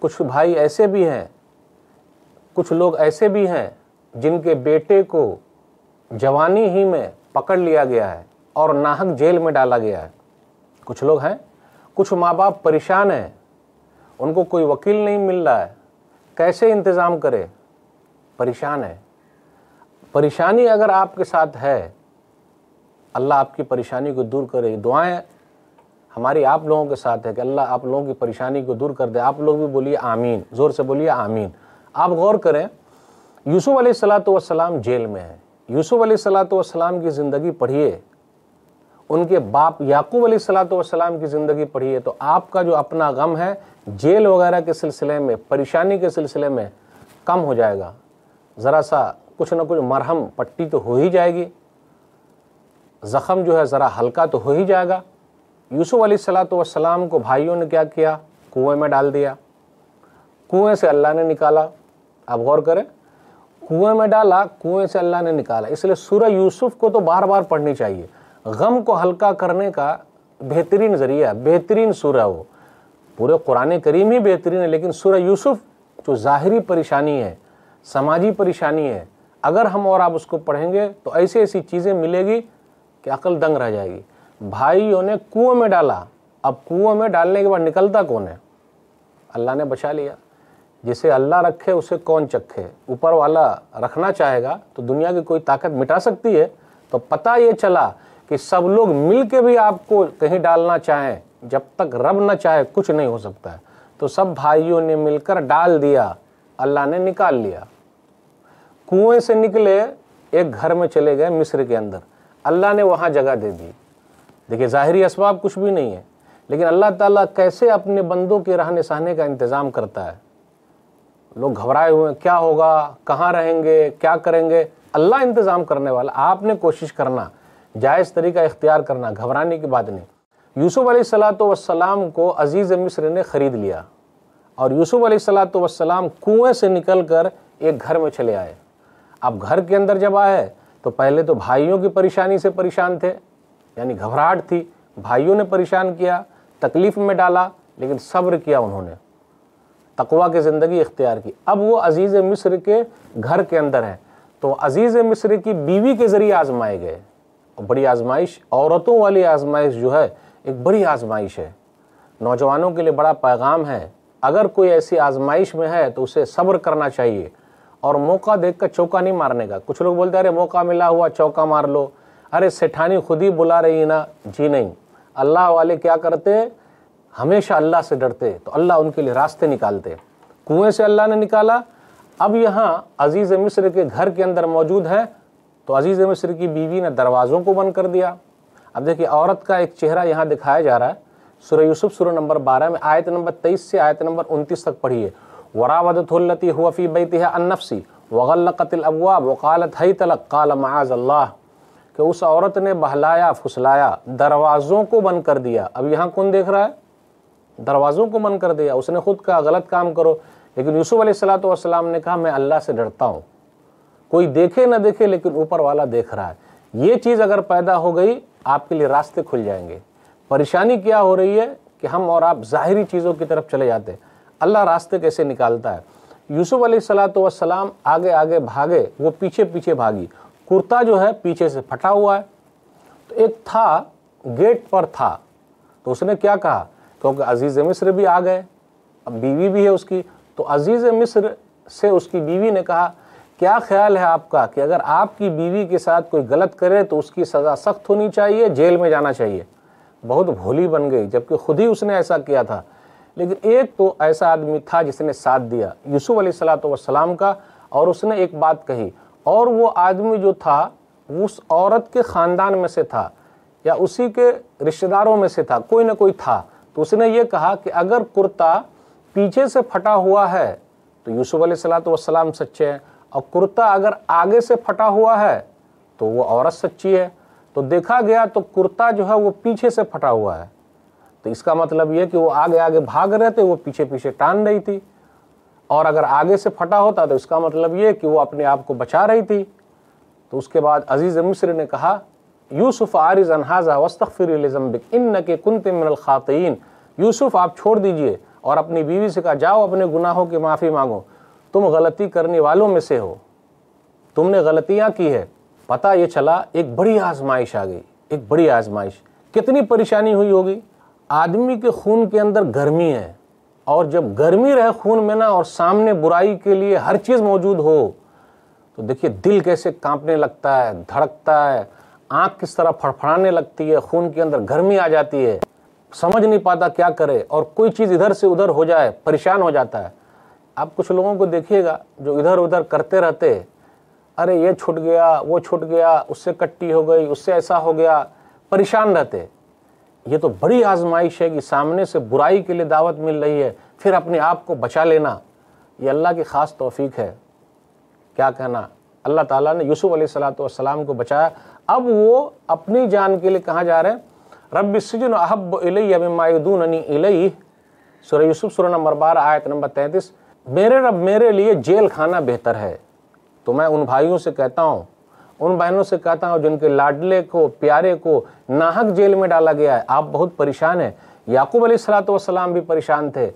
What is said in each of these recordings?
कुछ भाई ऐसे भी हैं कुछ लोग ऐसे भी हैं जिनके बेटे को जवानी ही में पकड़ लिया गया है और नाहक जेल में डाला गया है कुछ लोग हैं कुछ माँ बाप परेशान हैं उनको कोई वकील नहीं मिल रहा है कैसे इंतज़ाम करें परेशान है परेशानी अगर आपके साथ है अल्लाह आपकी परेशानी को दूर करे दुआएं हमारी आप लोगों के साथ है कि अल्लाह आप लोगों की परेशानी को दूर कर दे आप लोग भी बोलिए आमीन ज़ोर से बोलिए आमीन आप गौर करें यूसुफ़ सलात वसलाम जेल में है यूसुफ़ सलात की ज़िंदगी पढ़िए उनके बाप याकूब सलात की ज़िंदगी पढ़िए तो आपका जो अपना गम है जेल वगैरह के सिलसिले में परेशानी के सिलसिले में कम हो जाएगा ज़रा सा कुछ ना कुछ मरहम पट्टी तो हो ही जाएगी ज़ख़म जो है ज़रा हल्का तो हो ही जाएगा यूसुफ सलाम को भाइयों ने क्या किया कुएं में डाल दिया कुएं से अल्लाह ने निकाला आप गौर करें कुएं में डाला कुएं से अल्लाह ने निकाला इसलिए सूर्य यूसुफ को तो बार बार पढ़नी चाहिए गम को हल्का करने का बेहतरीन ज़रिया बेहतरीन सूर्य वो पूरे कुरान करीम ही बेहतरीन है लेकिन सूर्य यूसुफ जो ज़ाहरी परेशानी है समाजी परेशानी है अगर हम और आप उसको पढ़ेंगे तो ऐसी ऐसी चीज़ें मिलेगी कि अकल दंग रह जाएगी भाइयों ने कुएं में डाला अब कुएं में डालने के बाद निकलता कौन है अल्लाह ने बचा लिया जिसे अल्लाह रखे उसे कौन चखे ऊपर वाला रखना चाहेगा तो दुनिया की कोई ताकत मिटा सकती है तो पता ये चला कि सब लोग मिल के भी आपको कहीं डालना चाहें जब तक रब ना चाहे कुछ नहीं हो सकता है तो सब भाइयों ने मिलकर डाल दिया अल्लाह ने निकाल लिया कुएं से निकले एक घर में चले गए मिस्र के अंदर अल्लाह ने वहाँ जगह दे दी देखिए ज़ाहरी इसबाब कुछ भी नहीं है लेकिन अल्लाह ताला कैसे अपने बंदों के रहने सहने का इंतज़ाम करता है लोग घबराए हुए हैं क्या होगा कहाँ रहेंगे क्या करेंगे अल्लाह इंतज़ाम करने वाला आपने कोशिश करना जायज़ तरीका इख्तियार करना घबराने की बात नहीं यूसुफ़ सलात को अज़ीज़ मिस्र ने ख़रीद लिया और यूसुफ़ सलाम वसलाम कुएँ से निकल कर एक घर में चले आए अब घर के अंदर जब आए तो पहले तो भाइयों की परेशानी से परेशान थे यानी घबराहट थी भाइयों ने परेशान किया तकलीफ़ में डाला लेकिन सब्र किया उन्होंने तकवा की ज़िंदगी इख्तियार की अब वो अज़ीज़ मिस्र के घर के अंदर है तो अज़ीज़ मिस्र की बीवी के ज़रिए आजमाए गए और बड़ी आजमाइश औरतों वाली आजमाइश जो है एक बड़ी आजमाइश है नौजवानों के लिए बड़ा पैगाम है अगर कोई ऐसी आजमाइश में है तो उसे सब्र करना चाहिए और मौका देख कर चौका नहीं मारने का कुछ लोग बोलते अरे मौका मिला हुआ चौका मार लो अरे सेठानी खुद ही बुला रही है ना जी नहीं अल्लाह वाले क्या करते हमेशा अल्लाह से डरते तो अल्लाह उनके लिए रास्ते निकालते कुएं से अल्लाह ने निकाला अब यहाँ अजीज़ मिस्र के घर के अंदर मौजूद है तो अजीज़ मिस्र की बीवी ने दरवाज़ों को बंद कर दिया अब देखिए औरत का एक चेहरा यहाँ दिखाया जा रहा है सुर यूसुफ सुर नंबर बारह में आयत नंबर तेईस से आयत नंबर उनतीस तक पढ़िए वरावदतुल्लती हुआ फ़ी अनफसी वगल कतिल अबुआ वकालत हई तलक काल माज अल्लाह कि उस औरत ने बहलाया फुसलाया दरवाज़ों को बंद कर दिया अब यहाँ कौन देख रहा है दरवाज़ों को बंद कर दिया उसने खुद कहा गलत काम करो लेकिन यूसुफ सलाम ने कहा मैं अल्लाह से डरता हूँ कोई देखे ना देखे लेकिन ऊपर वाला देख रहा है ये चीज़ अगर पैदा हो गई आपके लिए रास्ते खुल जाएंगे परेशानी क्या हो रही है कि हम और आप ज़ाहरी चीज़ों की तरफ चले जाते हैं अल्लाह रास्ते कैसे निकालता है यूसुफ वसलाम आगे आगे भागे वो पीछे पीछे भागी कुर्ता जो है पीछे से फटा हुआ है तो एक था गेट पर था तो उसने क्या कहा क्योंकि अजीज़ मिस्र भी आ गए अब बीवी भी है उसकी तो अजीज़ मिस्र से उसकी बीवी ने कहा क्या ख्याल है आपका कि अगर आपकी बीवी के साथ कोई गलत करे तो उसकी सज़ा सख्त होनी चाहिए जेल में जाना चाहिए बहुत भोली बन गई जबकि खुद ही उसने ऐसा किया था लेकिन एक तो ऐसा आदमी था जिसने साथ दिया यूसुफ़ सलाम का और उसने एक बात कही और वो आदमी जो था उस औरत के ख़ानदान में से था या उसी के रिश्तेदारों में से था कोई ना कोई था तो उसने ये कहा कि अगर कुर्ता पीछे से फटा हुआ है तो यूसुफ सलात वसलाम सच्चे हैं और कुर्ता अगर आगे से फटा हुआ है तो वो औरत सच्ची है तो देखा गया तो कुर्ता जो है वो पीछे से फटा हुआ है तो इसका मतलब ये कि वो आगे आगे भाग रहे थे वो पीछे पीछे टान रही थी और अगर आगे से फटा होता तो इसका मतलब ये कि वो अपने आप को बचा रही थी तो उसके बाद अजीज़ मिस्र ने कहा यूसुफ आरिज अनहाजा वस्तफ़िरबिक इन न के कुंत मिनल ख़ातन यूसुफ आप छोड़ दीजिए और अपनी बीवी से कहा जाओ अपने गुनाहों की माफ़ी मांगो तुम गलती करने वालों में से हो तुमने गलतियाँ की है पता ये चला एक बड़ी आजमाइश आ गई एक बड़ी आजमाइश कितनी परेशानी हुई होगी आदमी के खून के अंदर गर्मी है और जब गर्मी रहे खून में ना और सामने बुराई के लिए हर चीज़ मौजूद हो तो देखिए दिल कैसे कांपने लगता है धड़कता है आँख किस तरह फड़फड़ाने लगती है खून के अंदर गर्मी आ जाती है समझ नहीं पाता क्या करे और कोई चीज़ इधर से उधर हो जाए परेशान हो जाता है आप कुछ लोगों को देखिएगा जो इधर उधर करते रहते अरे ये छूट गया वो छूट गया उससे कट्टी हो गई उससे ऐसा हो गया परेशान रहते ये तो बड़ी आजमाइश है कि सामने से बुराई के लिए दावत मिल रही है फिर अपने आप को बचा लेना ये अल्लाह की ख़ास तोफ़ी है क्या कहना अल्लाह ताला ने यूसुफ़ सलाम को बचाया अब वो अपनी जान के लिए कहाँ जा रहे हैं रब सिजन अहब इलैमायूदून इलई सुर यूसुफ सुर नंबर बारह आयत नंबर तैंतीस मेरे रब मेरे लिए जेल खाना बेहतर है तो मैं उन भाइयों से कहता हूँ उन बहनों से कहता हूँ जिनके लाडले को प्यारे को नाहक जेल में डाला गया है आप बहुत परेशान हैं याकूब अली भी परेशान थे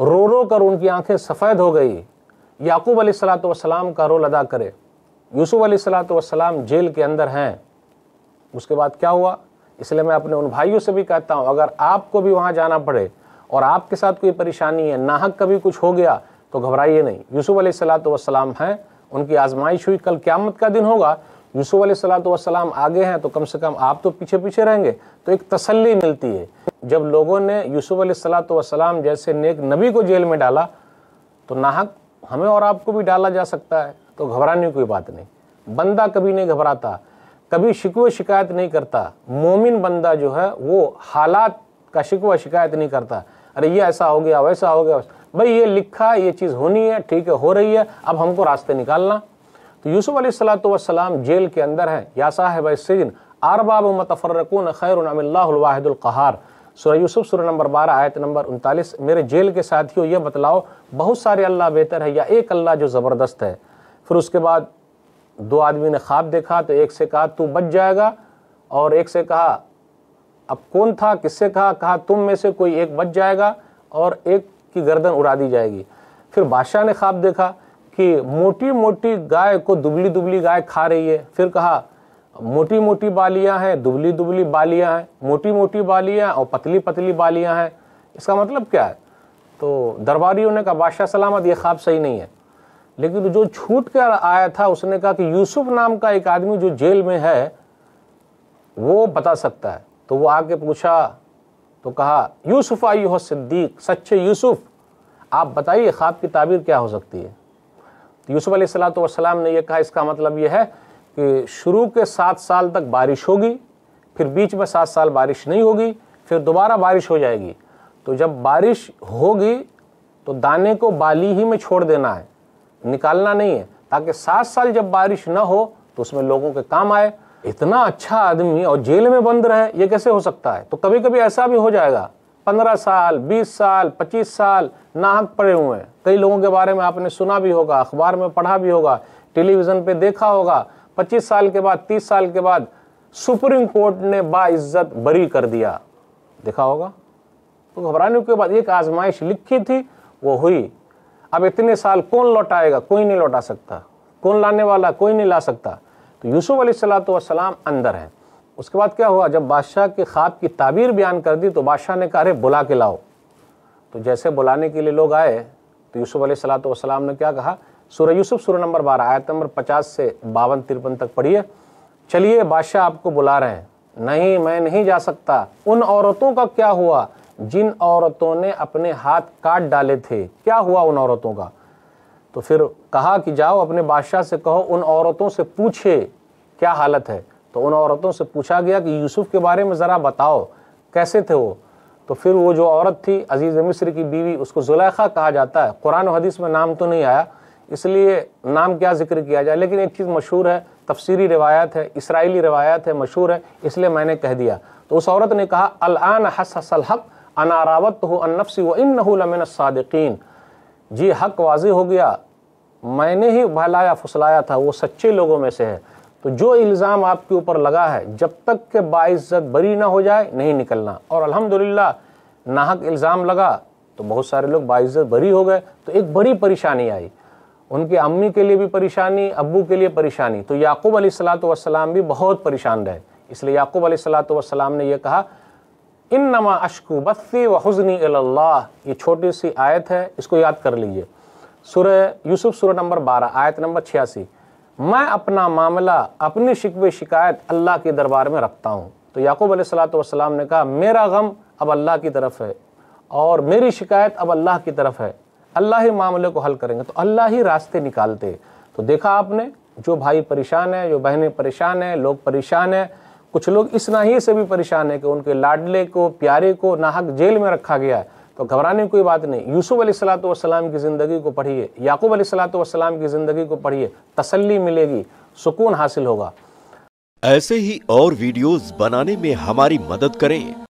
रो रो कर उनकी आंखें सफ़ेद हो गई याकूब अली का रोल अदा करे यूसुफ अली जेल के अंदर हैं उसके बाद क्या हुआ इसलिए मैं अपने उन भाइयों से भी कहता हूँ अगर आपको भी वहाँ जाना पड़े और आपके साथ कोई परेशानी है नाहक कभी कुछ हो गया तो घबराइए नहीं यूसुफ सलाम हैं उनकी आजमाइश हुई कल क्यामत का दिन होगा यूसुफ सलाम आगे हैं तो कम से कम आप तो पीछे पीछे रहेंगे तो एक तसल्ली मिलती है जब लोगों ने यूसुफ सलाम जैसे नेक नबी को जेल में डाला तो नाहक हमें और आपको भी डाला जा सकता है तो घबराने की कोई बात नहीं बंदा कभी नहीं घबराता कभी शिकव शिकायत नहीं करता मोमिन बंदा जो है वो हालात का शिकवा शिकायत नहीं करता अरे ये ऐसा हो गया वैसा हो गया भाई ये लिखा ये चीज़ होनी है ठीक है हो रही है अब हमको रास्ते निकालना तो यूसुफ सलाम जेल के अंदर हैं या साहिब सिजन आरबाब मतफरकून खैरवाहिदुल्क़ार सुर यूसुफ सुर नंबर बारह आयत नंबर उनतालीस मेरे जेल के साथियों ये बतलाओ बहुत सारे अल्लाह बेहतर है या एक अल्लाह जो ज़बरदस्त है फिर उसके बाद दो आदमी ने ख्वाब देखा तो एक से कहा तू बच जाएगा और एक से कहा अब कौन था किससे कहा कहा तुम में से कोई एक बच जाएगा और एक की गर्दन उड़ा दी जाएगी फिर बादशाह ने ख्वाब देखा कि मोटी मोटी गाय को दुबली दुबली गाय खा रही है फिर कहा मोटी मोटी बालियां हैं दुबली दुबली बालियां हैं मोटी मोटी बालियां और पतली पतली बालियां हैं इसका मतलब क्या है तो दरबारियों ने कहा बादशाह सलामत ये ख्वाब सही नहीं है लेकिन जो छूट कर आया था उसने कहा कि यूसुफ नाम का एक आदमी जो जेल में है वो बता सकता है तो वो आके पूछा तो कहा यूसुफ आई हो सिद्दीक सच्चे यूसुफ आप बताइए ख्वाब की ताबीर क्या हो सकती है तो यूसुफ सलाम ने यह कहा इसका मतलब यह है कि शुरू के सात साल तक बारिश होगी फिर बीच में सात साल बारिश नहीं होगी फिर दोबारा बारिश हो जाएगी तो जब बारिश होगी तो दाने को बाली ही में छोड़ देना है निकालना नहीं है ताकि सात साल जब बारिश ना हो तो उसमें लोगों के काम आए इतना अच्छा आदमी और जेल में बंद रहे ये कैसे हो सकता है तो कभी कभी ऐसा भी हो जाएगा पंद्रह साल बीस साल पच्चीस साल नाहक पड़े हुए हैं कई लोगों के बारे में आपने सुना भी होगा अखबार में पढ़ा भी होगा टेलीविज़न पे देखा होगा पच्चीस साल के बाद तीस साल के बाद सुप्रीम कोर्ट ने बाइज्जत बरी कर दिया देखा होगा तो घबराने के बाद एक आजमाइश लिखी थी वो हुई अब इतने साल कौन लौटाएगा कोई नहीं लौटा सकता कौन लाने वाला कोई नहीं ला सकता तो यूसुफ सलाम अंदर हैं उसके बाद क्या हुआ जब बादशाह के ख्वाब की ताबीर बयान कर दी तो बादशाह ने कहा अरे बुला के लाओ तो जैसे बुलाने के लिए लोग आए तो यूसुफ सलात ने क्या कहा सूर्य यूसुफ सूर्य नंबर बारह आयत नंबर पचास से बावन तिरपन तक पढ़िए चलिए बादशाह आपको बुला रहे हैं नहीं मैं नहीं जा सकता उन औरतों का क्या हुआ जिन औरतों ने अपने हाथ काट डाले थे क्या हुआ उन औरतों का तो फिर कहा कि जाओ अपने बादशाह से कहो उन औरतों से पूछे क्या हालत है तो उन औरतों से पूछा गया कि यूसुफ के बारे में ज़रा बताओ कैसे थे वो तो फिर वो जो औरत थी अजीज़ मिस्र की बीवी उसको जुलैखा कहा जाता है कुरान हदीस में नाम तो नहीं आया इसलिए नाम क्या जिक्र किया जाए लेकिन एक चीज़ मशहूर है तफसीरी रिवायत है इसराइली रवायत है मशहूर है इसलिए मैंने कह दिया तो उस औरत ने कहा अलआन हसल हक अनारावत हो अनफसी व इन लमिन सादकिन जी हक वाजी हो गया मैंने ही बहलाया फुसलाया था वो सच्चे लोगों में से है तो जो इल्ज़ाम आपके ऊपर लगा है जब तक के बाइज़्ज़त बरी ना हो जाए नहीं निकलना और अल्हम्दुलिल्लाह नाहक इल्ज़ाम लगा तो बहुत सारे लोग बाइज़्ज़त बरी हो गए तो एक बड़ी परेशानी आई उनकी अम्मी के लिए भी परेशानी अबू के लिए परेशानी तो याकूब सलाम भी बहुत परेशान रहे इसलिए याकूब सलाम ने यह कहा इन नमा अशकू बस्सी व हजनी अल्लाह ये छोटी सी आयत है इसको याद कर लीजिए सुर यूसुफ सुर नंबर बारह आयत नंबर छियासी मैं अपना मामला अपनी शिकवे शिकायत अल्लाह के दरबार में रखता हूँ तो याकूब सलाम ने कहा मेरा गम अब अल्लाह की तरफ है और मेरी शिकायत अब अल्लाह की तरफ है अल्लाह ही मामले को हल करेंगे तो अल्लाह ही रास्ते निकालते तो देखा आपने जो भाई परेशान है जो बहनें परेशान हैं लोग परेशान हैं कुछ लोग इस नाहिए से भी परेशान है कि उनके लाडले को प्यारे को नाहक जेल में रखा गया है तो घबराने की कोई बात नहीं यूसुफ सलाम की ज़िंदगी को पढ़िए याकूब सलाम की ज़िंदगी को पढ़िए तसल्ली मिलेगी सुकून हासिल होगा ऐसे ही और वीडियोस बनाने में हमारी मदद करें